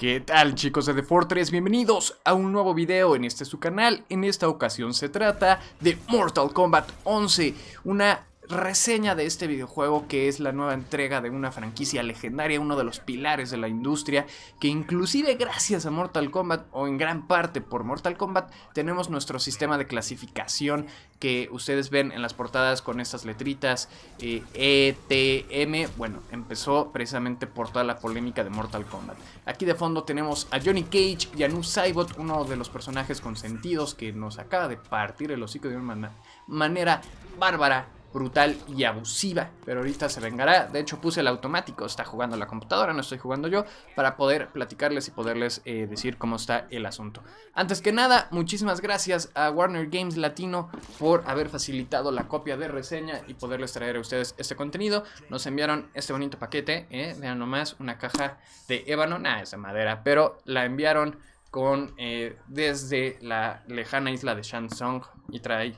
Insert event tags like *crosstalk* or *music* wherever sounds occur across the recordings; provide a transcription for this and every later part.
¿Qué tal chicos de The Fortress? Bienvenidos a un nuevo video en este su canal. En esta ocasión se trata de Mortal Kombat 11, una reseña de este videojuego que es la nueva entrega de una franquicia legendaria, uno de los pilares de la industria, que inclusive gracias a Mortal Kombat o en gran parte por Mortal Kombat tenemos nuestro sistema de clasificación que ustedes ven en las portadas con estas letritas eh, e, T, M, bueno, empezó precisamente por toda la polémica de Mortal Kombat. Aquí de fondo tenemos a Johnny Cage y a Nu Saibot, uno de los personajes consentidos que nos acaba de partir el hocico de una manera bárbara brutal y abusiva, pero ahorita se vengará. De hecho, puse el automático, está jugando la computadora, no estoy jugando yo, para poder platicarles y poderles eh, decir cómo está el asunto. Antes que nada, muchísimas gracias a Warner Games Latino por haber facilitado la copia de reseña y poderles traer a ustedes este contenido. Nos enviaron este bonito paquete, eh, vean nomás, una caja de ébano, nada, es de madera, pero la enviaron con eh, desde la lejana isla de Shansong y trae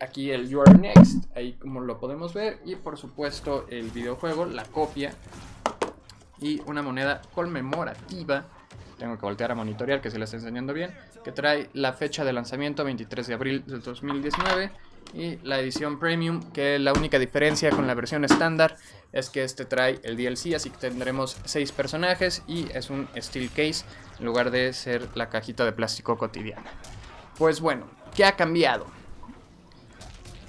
aquí el Your Next, ahí como lo podemos ver, y por supuesto el videojuego, la copia, y una moneda conmemorativa, tengo que voltear a monitorear que se la está enseñando bien, que trae la fecha de lanzamiento 23 de abril del 2019, y la edición Premium, que la única diferencia con la versión estándar es que este trae el DLC, así que tendremos 6 personajes y es un steel case en lugar de ser la cajita de plástico cotidiana. Pues bueno, ¿qué ha cambiado?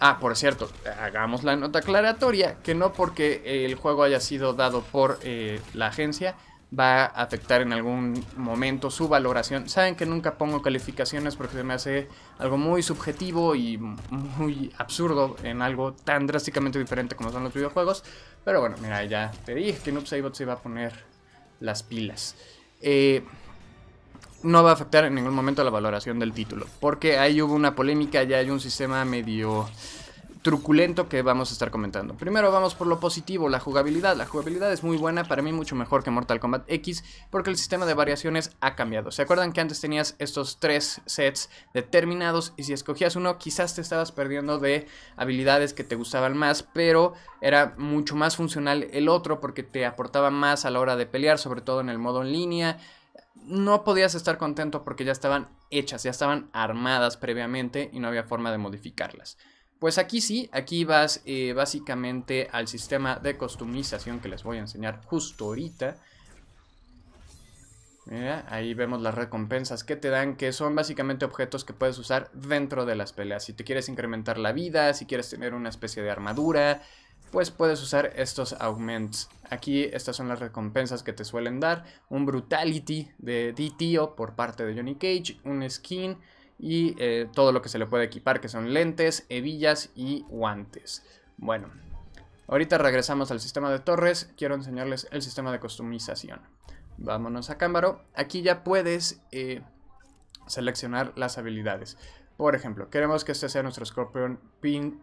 Ah, por cierto, hagamos la nota aclaratoria, que no porque el juego haya sido dado por eh, la agencia va a afectar en algún momento su valoración. Saben que nunca pongo calificaciones porque se me hace algo muy subjetivo y muy absurdo en algo tan drásticamente diferente como son los videojuegos. Pero bueno, mira, ya te dije que Noob se iba a poner las pilas. Eh, no va a afectar en ningún momento la valoración del título, porque ahí hubo una polémica, ya hay un sistema medio truculento que vamos a estar comentando. Primero vamos por lo positivo, la jugabilidad. La jugabilidad es muy buena, para mí mucho mejor que Mortal Kombat X, porque el sistema de variaciones ha cambiado. ¿Se acuerdan que antes tenías estos tres sets determinados y si escogías uno quizás te estabas perdiendo de habilidades que te gustaban más, pero era mucho más funcional el otro porque te aportaba más a la hora de pelear, sobre todo en el modo en línea no podías estar contento porque ya estaban hechas, ya estaban armadas previamente y no había forma de modificarlas. Pues aquí sí, aquí vas eh, básicamente al sistema de customización que les voy a enseñar justo ahorita. Mira, ahí vemos las recompensas que te dan, que son básicamente objetos que puedes usar dentro de las peleas. Si te quieres incrementar la vida, si quieres tener una especie de armadura, pues puedes usar estos augments. Aquí estas son las recompensas que te suelen dar. Un Brutality de DTO por parte de Johnny Cage, un skin y eh, todo lo que se le puede equipar, que son lentes, hebillas y guantes. Bueno, ahorita regresamos al sistema de torres. Quiero enseñarles el sistema de customización. Vámonos a Cámbaro. Aquí ya puedes eh, seleccionar las habilidades. Por ejemplo, queremos que este sea nuestro Scorpion,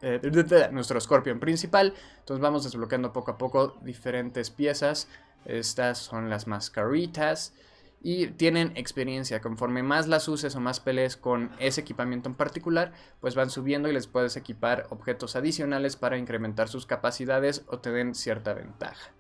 eh, *laughs* nuestro principal. Entonces vamos desbloqueando poco a poco diferentes piezas. Estas son las mascaritas. Y tienen experiencia. Conforme más las uses o más pelees con ese equipamiento en particular, pues van subiendo y les puedes equipar objetos adicionales para incrementar sus capacidades o te den cierta ventaja.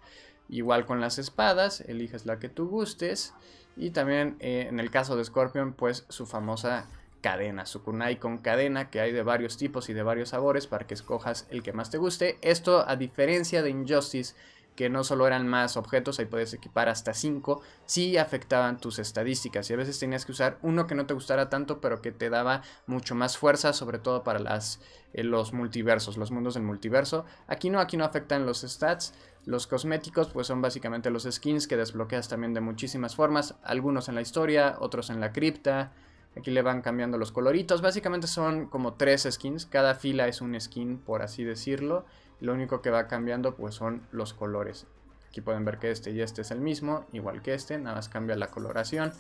Igual con las espadas, eliges la que tú gustes. Y también eh, en el caso de Scorpion, pues su famosa cadena, Sukunai con cadena, que hay de varios tipos y de varios sabores para que escojas el que más te guste. Esto a diferencia de Injustice, que no solo eran más objetos, ahí podías equipar hasta 5, sí afectaban tus estadísticas y a veces tenías que usar uno que no te gustara tanto, pero que te daba mucho más fuerza, sobre todo para las, eh, los multiversos, los mundos del multiverso. Aquí no, aquí no afectan los stats. Los cosméticos pues son básicamente los skins que desbloqueas también de muchísimas formas, algunos en la historia, otros en la cripta, Aquí le van cambiando los coloritos. Básicamente son como tres skins. Cada fila es un skin, por así decirlo. Lo único que va cambiando pues son los colores. Aquí pueden ver que este y este es el mismo, igual que este, nada más cambia la coloración.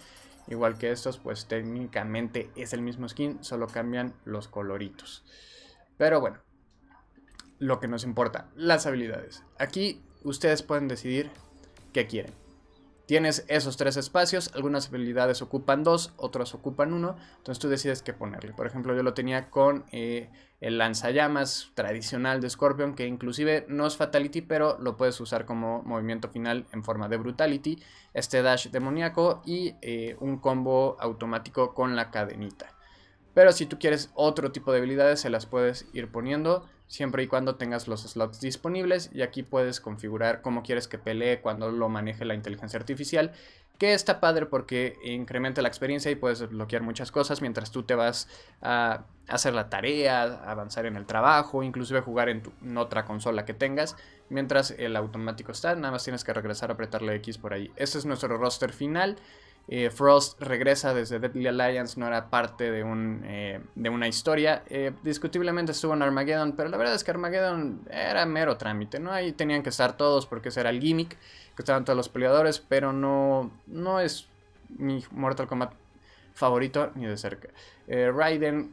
Igual que estos, pues técnicamente es el mismo skin, solo cambian los coloritos. Pero bueno, lo que nos importa, las habilidades. Aquí ustedes pueden decidir qué quieren. Tienes esos tres espacios, algunas habilidades ocupan dos, otras ocupan uno, entonces tú decides qué ponerle. Por ejemplo, yo lo tenía con eh, el lanzallamas tradicional de Scorpion, que inclusive no es Fatality, pero lo puedes usar como movimiento final en forma de Brutality, este dash demoníaco y eh, un combo automático con la cadenita. Pero si tú quieres otro tipo de habilidades, se las puedes ir poniendo siempre y cuando tengas los slots disponibles y aquí puedes configurar cómo quieres que pelee cuando lo maneje la inteligencia artificial, que está padre porque incrementa la experiencia y puedes bloquear muchas cosas mientras tú te vas a hacer la tarea, avanzar en el trabajo, inclusive jugar en, en otra consola que tengas, mientras el automático está, nada más tienes que regresar a apretarle X por ahí. Este es nuestro roster final. Eh, Frost regresa desde Deadly Alliance, no era parte de, un, eh, de una historia. Eh, discutiblemente estuvo en Armageddon, pero la verdad es que Armageddon era mero trámite, ¿no? Ahí tenían que estar todos porque ese era el gimmick, que estaban todos los peleadores, pero no, no es mi Mortal Kombat favorito ni de cerca. Raiden,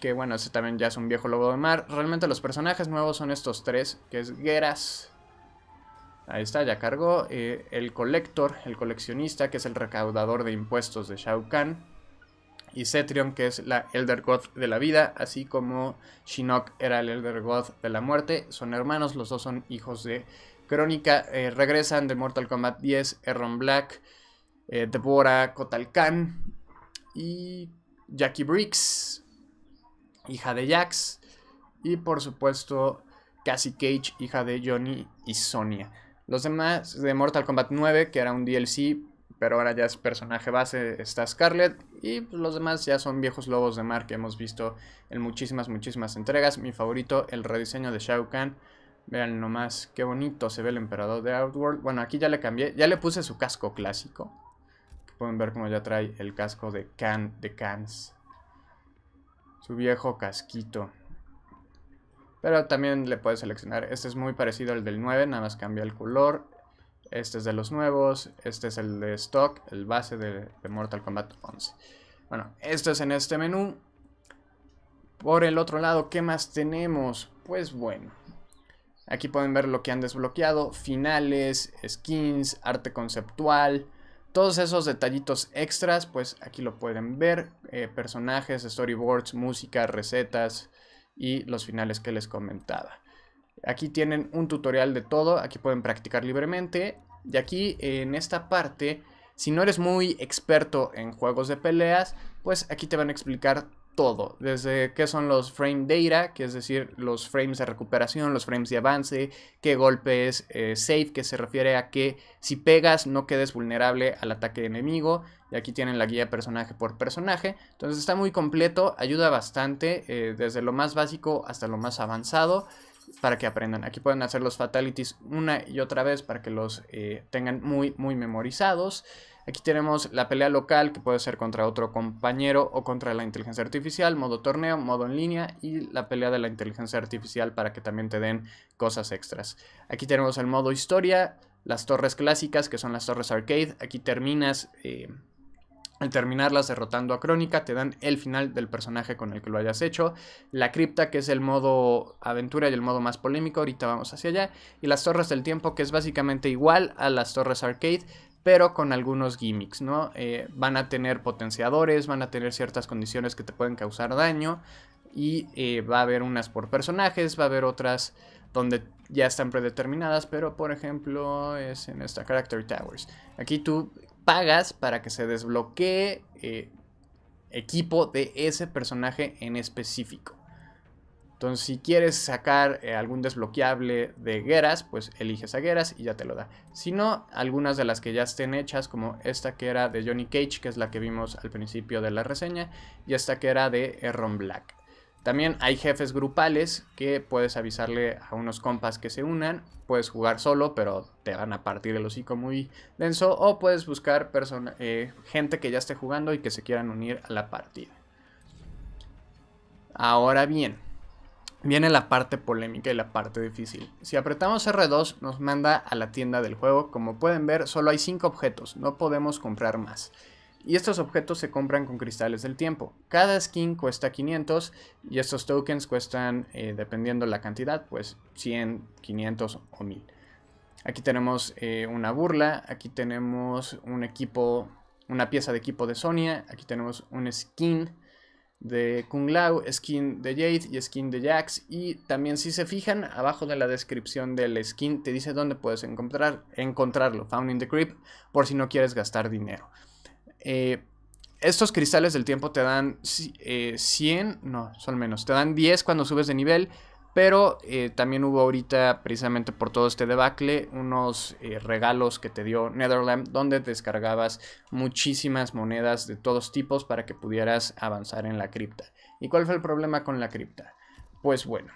que bueno, ese también ya es un viejo lobo de mar. Realmente los personajes nuevos son estos tres, que es Geras, Ahí está, ya cargó. Eh, el colector, el coleccionista, que es el recaudador de impuestos de Shao Kahn. Y Cetrion, que es la Elder God de la vida, así como Shinnok era el Elder God de la muerte. Son hermanos, los dos son hijos de Crónica. Eh, regresan de Mortal Kombat 10, Erron Black, eh, Deborah Kotal y Jackie Briggs, hija de Jax. Y por supuesto, Cassie Cage, hija de Johnny y Sonia. Los demás de Mortal Kombat 9, que era un DLC, pero ahora ya es personaje base, está Scarlet. Y pues, los demás ya son viejos lobos de mar que hemos visto en muchísimas, muchísimas entregas. Mi favorito, el rediseño de Shao Kahn. Vean nomás qué bonito se ve el emperador de Outworld. Bueno, aquí ya le cambié, ya le puse su casco clásico. Pueden ver cómo ya trae el casco de Can, de Kans. Su viejo casquito. Pero también le puedes seleccionar. Este es muy parecido al del 9, nada más cambia el color. Este es de los nuevos. Este es el de stock, el base de, Mortal Kombat 11. Bueno, esto es en este menú. Por el otro lado, ¿qué más tenemos? Pues bueno, aquí pueden ver lo que han desbloqueado, finales, skins, arte conceptual, todos esos detallitos extras, pues aquí lo pueden ver, eh, personajes, storyboards, música, recetas, y los finales que les comentaba. Aquí tienen un tutorial de todo, aquí pueden practicar libremente y aquí en esta parte, si no eres muy experto en juegos de peleas, pues aquí te van a explicar todo, desde qué son los frame data, que es decir, los frames de recuperación, los frames de avance, qué golpe es eh, safe, que se refiere a que si pegas no quedes vulnerable al ataque enemigo. Y aquí tienen la guía personaje por personaje. Entonces está muy completo, ayuda bastante, eh, desde lo más básico hasta lo más avanzado, para que aprendan. Aquí pueden hacer los fatalities una y otra vez para que los eh, tengan muy, muy memorizados. Aquí tenemos la pelea local que puede ser contra otro compañero o contra la inteligencia artificial, modo torneo, modo en línea y la pelea de la inteligencia artificial para que también te den cosas extras. Aquí tenemos el modo historia, las torres clásicas que son las torres arcade. Aquí terminas... Eh, al terminarlas derrotando a Crónica, te dan el final del personaje con el que lo hayas hecho. La cripta, que es el modo aventura y el modo más polémico, ahorita vamos hacia allá. Y las torres del tiempo, que es básicamente igual a las torres arcade, pero con algunos gimmicks, ¿no? Eh, van a tener potenciadores, van a tener ciertas condiciones que te pueden causar daño y eh, va a haber unas por personajes, va a haber otras donde ya están predeterminadas, pero por ejemplo es en esta Character Towers. Aquí tú pagas para que se desbloquee eh, equipo de ese personaje en específico. Entonces, si quieres sacar eh, algún desbloqueable de guerras, pues eliges a y ya te lo da. Si no, algunas de las que ya estén hechas, como esta que era de Johnny Cage, que es la que vimos al principio de la reseña, y esta que era de Erron Black. También hay jefes grupales que puedes avisarle a unos compas que se unan. Puedes jugar solo, pero te van a partir el hocico muy denso. O puedes buscar eh, gente que ya esté jugando y que se quieran unir a la partida. Ahora bien, Viene la parte polémica y la parte difícil. Si apretamos R2 nos manda a la tienda del juego. Como pueden ver solo hay 5 objetos, no podemos comprar más. Y estos objetos se compran con cristales del tiempo. Cada skin cuesta 500 y estos tokens cuestan, eh, dependiendo la cantidad, pues 100, 500 o 1000. Aquí tenemos eh, una burla, aquí tenemos un equipo, una pieza de equipo de Sonia, aquí tenemos un skin de Kung Lao, skin de Jade y skin de Jax. Y también si se fijan, abajo de la descripción del skin te dice dónde puedes encontrar, encontrarlo, Found in the Crypt, por si no quieres gastar dinero. Eh, estos cristales del tiempo te dan 100, eh, no, son menos, te dan 10 cuando subes de nivel, pero eh, también hubo ahorita, precisamente por todo este debacle, unos eh, regalos que te dio Netherland, donde descargabas muchísimas monedas de todos tipos para que pudieras avanzar en la cripta. ¿Y cuál fue el problema con la cripta? Pues bueno,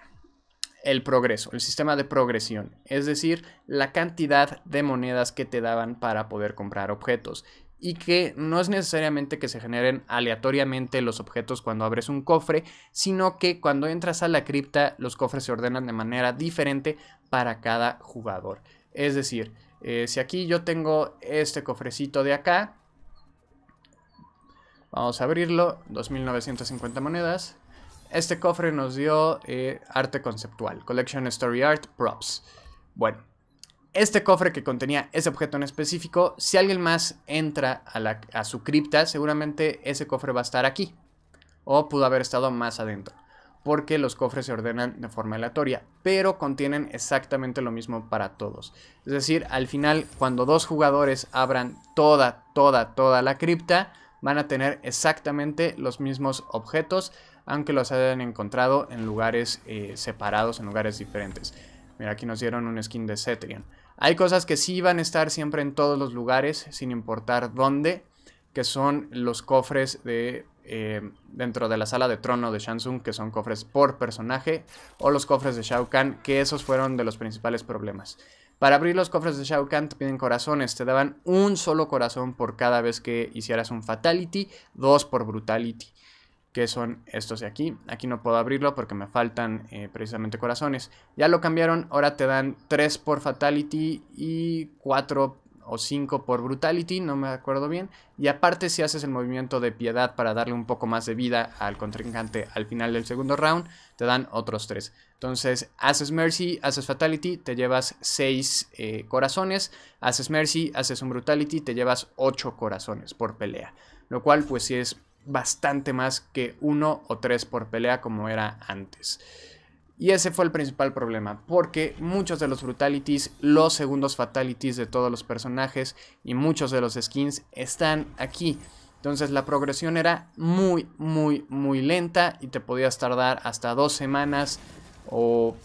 el progreso, el sistema de progresión, es decir, la cantidad de monedas que te daban para poder comprar objetos y que no es necesariamente que se generen aleatoriamente los objetos cuando abres un cofre, sino que cuando entras a la cripta los cofres se ordenan de manera diferente para cada jugador. Es decir, eh, si aquí yo tengo este cofrecito de acá, vamos a abrirlo, 2950 monedas. Este cofre nos dio eh, arte conceptual, Collection Story Art Props. Bueno, este cofre que contenía ese objeto en específico, si alguien más entra a, su cripta, seguramente ese cofre va a estar aquí. O pudo haber estado más adentro. Porque los cofres se ordenan de forma aleatoria, pero contienen exactamente lo mismo para todos. Es decir, al final, cuando dos jugadores abran toda, toda, toda la cripta, van a tener exactamente los mismos objetos, aunque los hayan encontrado en lugares eh, separados, en lugares diferentes. Mira, aquí nos dieron un skin de Cetrion. Hay cosas que sí van a estar siempre en todos los lugares, sin importar dónde, que son los cofres de eh, dentro de la sala de trono de Shansung, que son cofres por personaje, o los cofres de Shao Kahn, que esos fueron de los principales problemas. Para abrir los cofres de Shao Kahn te piden corazones, te daban un solo corazón por cada vez que hicieras un Fatality, dos por Brutality que son estos de aquí. Aquí no puedo abrirlo porque me faltan eh, precisamente corazones. Ya lo cambiaron, ahora te dan 3 por Fatality y 4 o 5 por Brutality, no me acuerdo bien. Y aparte si haces el movimiento de piedad para darle un poco más de vida al contrincante al final del segundo round, te dan otros 3. Entonces haces Mercy, haces Fatality, te llevas 6 eh, corazones. Haces Mercy, haces un Brutality, te llevas 8 corazones por pelea. Lo cual pues si es bastante más que uno o tres por pelea como era antes. Y ese fue el principal problema, porque muchos de los brutalities, los segundos fatalities de todos los personajes y muchos de los skins están aquí. Entonces la progresión era muy, muy, muy lenta y te podías tardar hasta dos semanas o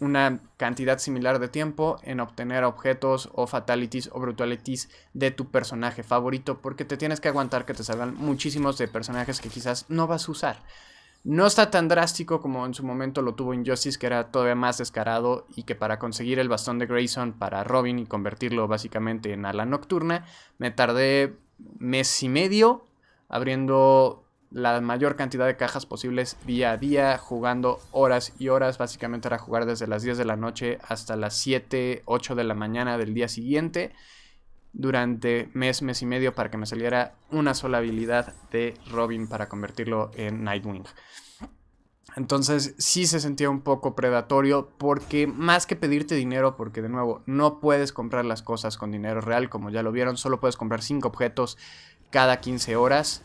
una cantidad similar de tiempo en obtener objetos o fatalities o brutalities de tu personaje favorito porque te tienes que aguantar que te salgan muchísimos de personajes que quizás no vas a usar. No está tan drástico como en su momento lo tuvo Injustice, que era todavía más descarado y que para conseguir el bastón de Grayson para Robin y convertirlo básicamente en ala nocturna, me tardé mes y medio abriendo la mayor cantidad de cajas posibles día a día, jugando horas y horas. Básicamente era jugar desde las 10 de la noche hasta las 7, 8 de la mañana del día siguiente, durante mes, mes y medio, para que me saliera una sola habilidad de Robin para convertirlo en Nightwing. Entonces sí se sentía un poco predatorio porque más que pedirte dinero, porque de nuevo no puedes comprar las cosas con dinero real, como ya lo vieron, solo puedes comprar 5 objetos cada 15 horas.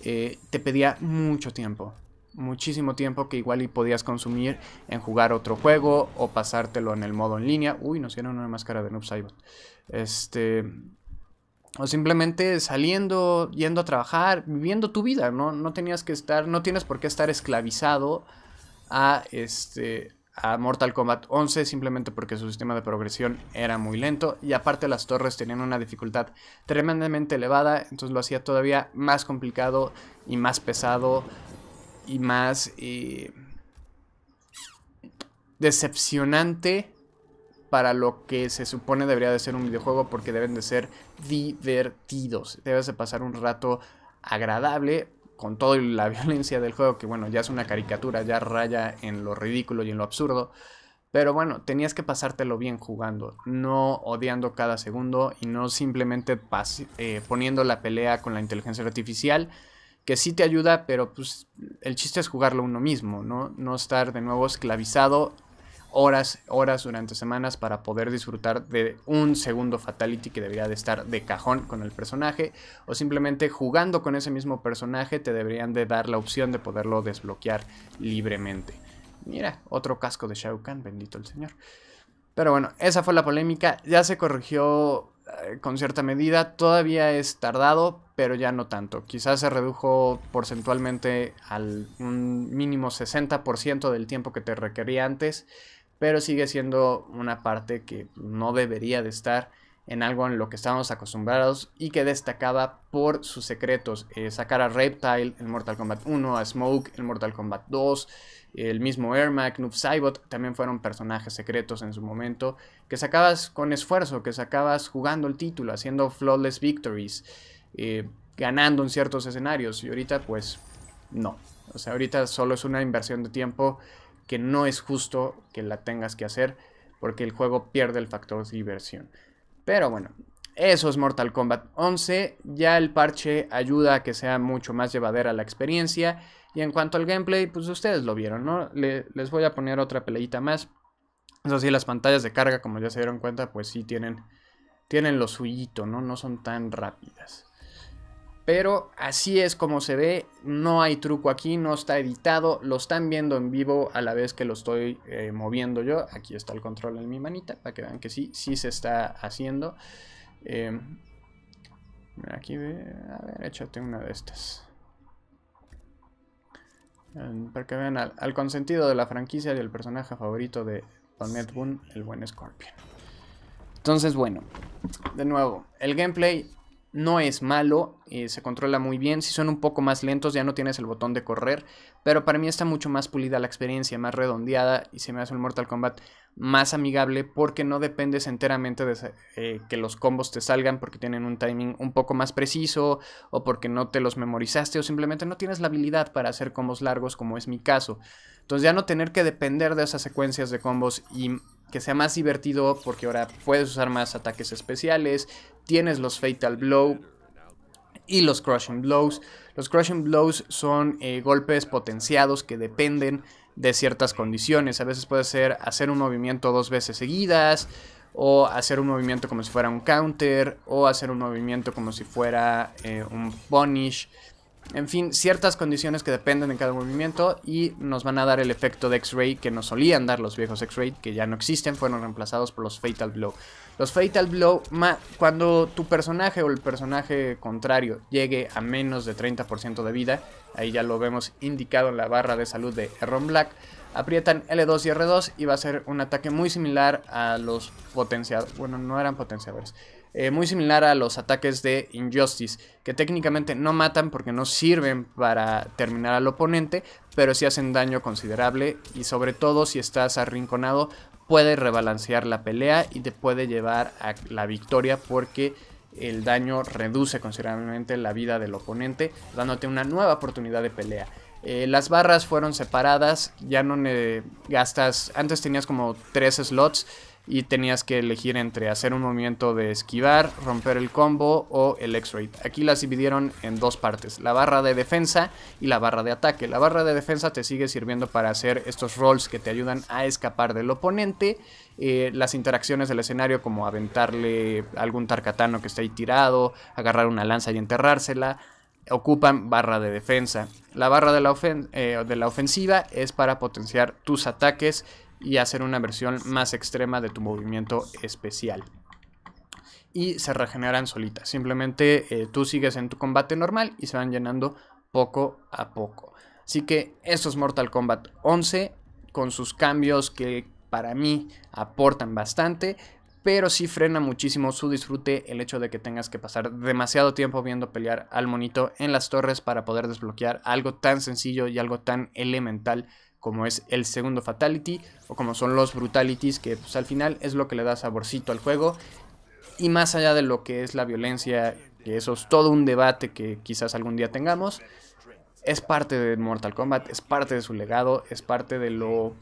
Eh, te pedía mucho tiempo. Muchísimo tiempo que igual y podías consumir en jugar otro juego o pasártelo en el modo en línea. Uy, nos dieron una máscara de Noob Saibot. Este. O simplemente saliendo, yendo a trabajar, viviendo tu vida, ¿no? No tenías que estar, no tienes por qué estar esclavizado a este a Mortal Kombat 11 simplemente porque su sistema de progresión era muy lento y aparte las torres tenían una dificultad tremendamente elevada, entonces lo hacía todavía más complicado y más pesado y más eh, decepcionante para lo que se supone debería de ser un videojuego porque deben de ser divertidos, debes de pasar un rato agradable con toda la *laughs* violencia del juego, que bueno, ya es una caricatura, ya raya en lo ridículo y en lo absurdo. Pero bueno, tenías que pasártelo bien jugando, no odiando cada segundo y no simplemente eh, poniendo la pelea con la inteligencia artificial, que sí te ayuda, pero pues el chiste es jugarlo uno mismo, ¿no? No estar de nuevo esclavizado horas, horas durante semanas para poder disfrutar de un segundo fatality que debería de estar de cajón con el personaje o simplemente jugando con ese mismo personaje te deberían de dar la opción de poderlo desbloquear libremente. Mira, otro casco de Shao Kahn, bendito el señor. Pero bueno, esa fue la polémica, ya se corrigió eh, con cierta medida, todavía es tardado, pero ya no tanto. Quizás se redujo porcentualmente al mínimo 60% del tiempo que te requería antes, pero sigue siendo una parte que no debería de estar en algo en lo que estábamos acostumbrados y que destacaba por sus secretos. Eh, sacar a Reptile en Mortal Kombat 1, a Smoke en Mortal Kombat 2, el mismo Ermac, Noob Saibot también fueron personajes secretos en su momento, que sacabas con esfuerzo, que sacabas jugando el título, haciendo flawless victories, eh, ganando en ciertos escenarios y ahorita pues no. O sea, ahorita solo es una inversión de tiempo que no es justo que la tengas que hacer porque el juego pierde el factor de diversión. Pero bueno, eso es Mortal Kombat 11. Ya el parche ayuda a que sea mucho más llevadera la experiencia. Y en cuanto al gameplay, pues ustedes lo vieron, ¿no? les voy a poner otra peleita más. Eso sí, las pantallas de carga, como ya se dieron cuenta, pues sí tienen, tienen lo suyito, ¿no? No son tan rápidas. Pero así es como se ve, no hay truco aquí, no está editado, lo están viendo en vivo a la vez que lo estoy eh, moviendo yo. Aquí está el control en mi manita, para que vean que sí, sí se está haciendo. Em, aquí, ve, a ver, échate una de estas. Em, para que vean al, consentido de la franquicia y el personaje favorito de Pamet Boon, el buen Scorpion. Entonces, bueno, de nuevo, el gameplay no es malo, eh, se controla muy bien. Si son un poco más lentos, ya no tienes el botón de correr. Pero para mí está mucho más pulida la experiencia, más redondeada. Y se me hace el Mortal Kombat más amigable porque no dependes enteramente de eh, que los combos te salgan porque tienen un timing un poco más preciso o porque no te los memorizaste o simplemente no tienes la habilidad para hacer combos largos como es mi caso. Entonces ya no tener que depender de esas secuencias de combos y que sea más divertido porque ahora puedes usar más ataques especiales, tienes los Fatal Blow y los Crushing Blows. Los Crushing Blows son eh, golpes potenciados que dependen de ciertas condiciones. A veces puede ser hacer un movimiento dos veces seguidas, o hacer un movimiento como si fuera un counter, o hacer un movimiento como si fuera eh, un punish. En fin, ciertas condiciones que dependen de cada movimiento y nos van a dar el efecto de X-Ray que nos solían dar los viejos X-Ray, que ya no existen, fueron reemplazados por los Fatal Blow. Los Fatal Blow, cuando tu personaje o el personaje contrario llegue a menos de 30% de vida, ahí ya lo vemos indicado en la barra de salud de Erron Black, aprietan L2 y R2 y va a ser un ataque muy similar a los potenciadores, bueno, no eran potenciadores, eh, muy similar a los ataques de Injustice, que técnicamente no matan porque no sirven para terminar al oponente, pero sí hacen daño considerable y sobre todo si estás arrinconado puede rebalancear la pelea y te puede llevar a la victoria porque el daño reduce considerablemente la vida del oponente, dándote una nueva oportunidad de pelea. Eh, las barras fueron separadas, ya no gastas, antes tenías como 3 slots, y tenías que elegir entre hacer un movimiento de esquivar, romper el combo o el X-Ray. Aquí las dividieron en dos partes, la barra de defensa y la barra de ataque. La barra de defensa te sigue sirviendo para hacer estos rolls que te ayudan a escapar del oponente, eh, las interacciones del escenario como aventarle algún tarcatano que esté ahí tirado, agarrar una lanza y enterrársela, ocupan barra de defensa. La barra de la, eh, de la ofensiva es para potenciar tus ataques y hacer una versión más extrema de tu movimiento especial. Y se regeneran solitas. Simplemente eh, tú sigues en tu combate normal y se van llenando poco a poco. Así que esto es Mortal Kombat 11 con sus cambios que para mí aportan bastante pero sí frena muchísimo su disfrute el hecho de que tengas que pasar demasiado tiempo viendo pelear al monito en las torres para poder desbloquear algo tan sencillo y algo tan elemental como es el segundo Fatality o como son los Brutalities, que pues, al final es lo que le da saborcito al juego. Y más allá de lo que es la violencia, que eso es todo un debate que quizás algún día tengamos, es parte de Mortal Kombat, es parte de su legado, es parte de lo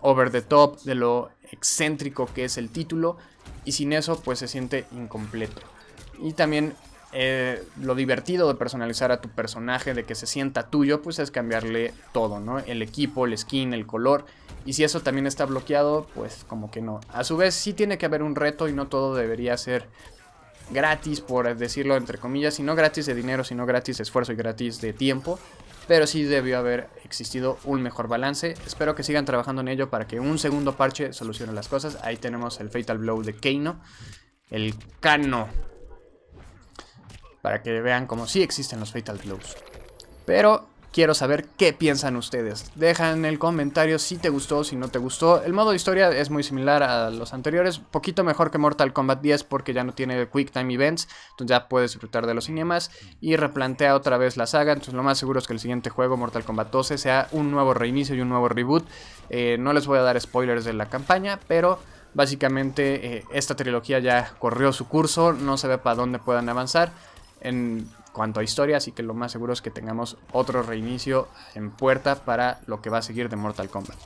over the top, de lo excéntrico que es el título, y sin eso pues se siente incompleto. Y también eh, lo divertido de personalizar a tu personaje, de que se sienta tuyo, pues es cambiarle todo, ¿no? El equipo, el skin, el color. Y si eso también está bloqueado, pues como que no. A su vez, sí tiene que haber un reto y no todo debería ser gratis, por decirlo entre comillas, no gratis de dinero, sino gratis de esfuerzo y gratis de tiempo. Pero sí debió haber existido un mejor balance. Espero que sigan trabajando en ello para que un segundo parche solucione las cosas. Ahí tenemos el Fatal Blow de Keino. El Kano para que vean como sí existen los Fatal Blows. Pero quiero saber qué piensan ustedes. Dejan en el comentario si te gustó, o si no te gustó. El modo de historia es muy similar a los anteriores, poquito mejor que Mortal Kombat 10 porque ya no tiene Quick Time Events, entonces ya puedes disfrutar de los cinemas y replantea otra vez la saga, entonces lo más seguro es que el siguiente juego, Mortal Kombat 12, sea un nuevo reinicio y un nuevo reboot. Eh, no les voy a dar spoilers de la campaña, pero... Básicamente eh, esta trilogía ya corrió su curso, no se ve para dónde puedan avanzar en cuanto a historia, así que lo más seguro es que tengamos otro reinicio en puerta para lo que va a seguir de Mortal Kombat.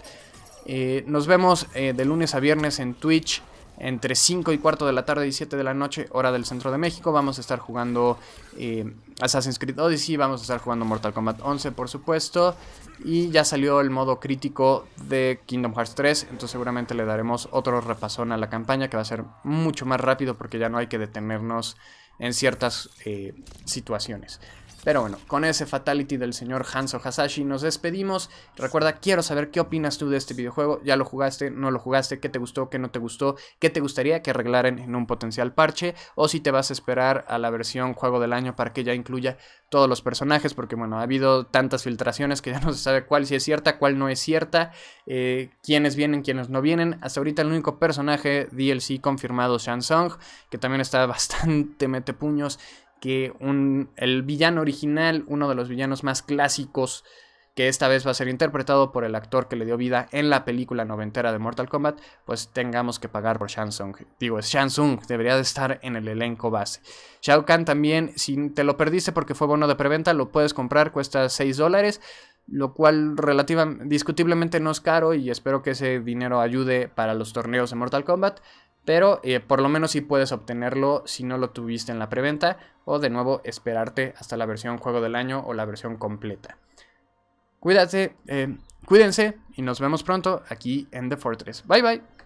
Eh, nos vemos eh, de lunes a viernes en Twitch entre 5 y cuarto de la tarde y 7 de la noche, hora del centro de México. Vamos a estar jugando eh, Assassin's Creed Odyssey, vamos a estar jugando Mortal Kombat 11, por supuesto. Y ya salió el modo crítico de Kingdom Hearts 3, entonces seguramente le daremos otro repasón a la campaña que va a ser mucho más rápido porque ya no hay que detenernos en ciertas eh, situaciones. Pero bueno, con ese fatality del señor Hanzo Hasashi nos despedimos. Recuerda, quiero saber qué opinas tú de este videojuego. ¿Ya lo jugaste? ¿No lo jugaste? ¿Qué te gustó? ¿Qué no te gustó? ¿Qué te gustaría que arreglaran en un potencial parche? O si te vas a esperar a la versión juego del año para que ya incluya todos los personajes. Porque bueno, ha habido tantas filtraciones que ya no se sabe cuál si es cierta, cuál no es cierta. Eh, quiénes vienen, quiénes no vienen. Hasta ahorita el único personaje DLC confirmado, Shansong, que también está *laughs* bastante metepuños que un, el villano original, uno de los villanos más clásicos, que esta vez va a ser interpretado por el actor que le dio vida en la película noventera de Mortal Kombat, pues tengamos que pagar por Shansung. Digo, es Shansung, debería de estar en el elenco base. Shao Kahn también, si te lo perdiste porque fue bono de preventa, lo puedes comprar, cuesta 6 dólares lo cual discutiblemente no es caro y espero que ese dinero ayude para los torneos de Mortal Kombat pero eh, por lo menos sí puedes obtenerlo si no lo tuviste en la preventa o de nuevo esperarte hasta la versión juego del año o la versión completa. Cuídate, eh, cuídense y nos vemos pronto aquí en The Fortress. Bye bye.